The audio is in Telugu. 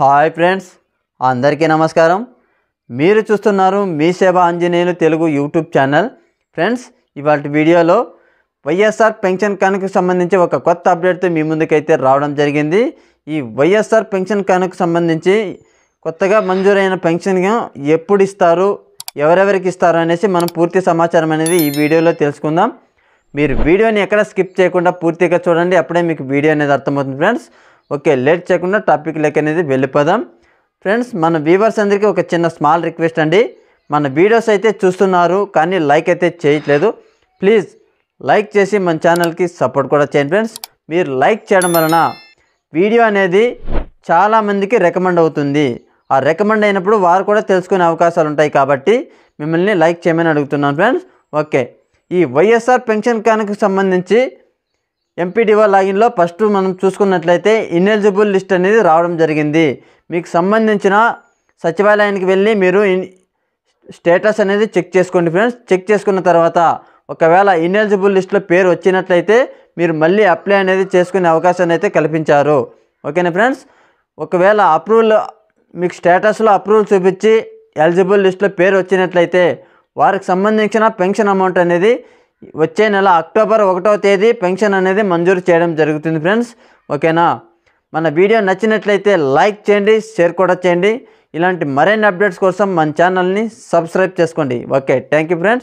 హాయ్ ఫ్రెండ్స్ అందరికీ నమస్కారం మీరు చూస్తున్నారు మీ సేవ Anjaneyulu Telugu YouTube channel friends ఇవాళ వీడియోలో వైఎస్ఆర్ పెన్షన్ కానుకకు సంబంధించి ఒక కొత్త అప్డేట్తో మీ ముందుకైతే రావడం జరిగింది ఈ వైఎస్ఆర్ పెన్షన్ కానుకకు సంబంధించి కొత్తగా మంజూరైన పెన్షన్ ఎప్పుడు ఇస్తారు ఎవరెవరికి ఇస్తారు అనేసి మనం పూర్తి సమాచారం అనేది ఈ వీడియోలో తెలుసుకుందాం మీరు వీడియోని ఎక్కడ స్కిప్ చేయకుండా పూర్తిగా చూడండి అప్పుడే మీకు వీడియో అనేది అర్థమవుతుంది ఫ్రెండ్స్ ఓకే లేట్ చేయకుండా టాపిక్ లెక్క అనేది వెళ్ళిపోదాం ఫ్రెండ్స్ మన వ్యూవర్స్ అందరికీ ఒక చిన్న స్మాల్ రిక్వెస్ట్ అండి మన వీడియోస్ అయితే చూస్తున్నారు కానీ లైక్ అయితే చేయట్లేదు ప్లీజ్ లైక్ చేసి మన ఛానల్కి సపోర్ట్ కూడా చేయండి ఫ్రెండ్స్ మీరు లైక్ చేయడం వలన వీడియో అనేది చాలామందికి రికమెండ్ అవుతుంది ఆ రికమెండ్ అయినప్పుడు వారు కూడా తెలుసుకునే అవకాశాలు ఉంటాయి కాబట్టి మిమ్మల్ని లైక్ చేయమని అడుగుతున్నాను ఫ్రెండ్స్ ఓకే ఈ వైఎస్ఆర్ పెన్షన్ కానుకకు సంబంధించి ఎంపీడీఓ లాగిన్లో ఫస్ట్ మనం చూసుకున్నట్లయితే ఇన్ఎలిజిబుల్ లిస్ట్ అనేది రావడం జరిగింది మీకు సంబంధించిన సచివాలయానికి వెళ్ళి మీరు స్టేటస్ అనేది చెక్ చేసుకోండి ఫ్రెండ్స్ చెక్ చేసుకున్న తర్వాత ఒకవేళ ఇన్ఎలిజిబుల్ లిస్ట్లో పేరు వచ్చినట్లయితే మీరు మళ్ళీ అప్లై అనేది చేసుకునే అవకాశాన్ని అయితే కల్పించారు ఓకేనా ఫ్రెండ్స్ ఒకవేళ అప్రూవల్ మీకు స్టేటస్లో అప్రూవల్ చూపించి ఎలిజిబుల్ లిస్ట్లో పేరు వచ్చినట్లయితే వారికి సంబంధించిన పెన్షన్ అమౌంట్ అనేది వచ్చే నెల అక్టోబర్ ఒకటో తేదీ పెన్షన్ అనేది మంజూరు చేయడం జరుగుతుంది ఫ్రెండ్స్ ఓకేనా మన వీడియో నచ్చినట్లయితే లైక్ చేయండి షేర్ కూడా చేయండి ఇలాంటి మరిన్ని అప్డేట్స్ కోసం మన ఛానల్ని సబ్స్క్రైబ్ చేసుకోండి ఓకే థ్యాంక్ యూ ఫ్రెండ్స్